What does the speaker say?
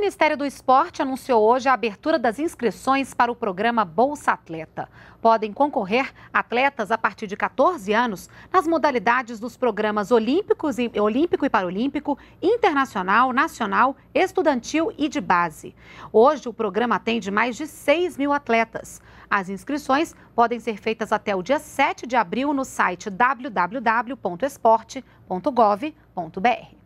Ministério do Esporte anunciou hoje a abertura das inscrições para o programa Bolsa Atleta. Podem concorrer atletas a partir de 14 anos nas modalidades dos programas Olímpicos e, Olímpico e Paralímpico, Internacional, Nacional, Estudantil e de Base. Hoje, o programa atende mais de 6 mil atletas. As inscrições podem ser feitas até o dia 7 de abril no site www.esporte.gov.br.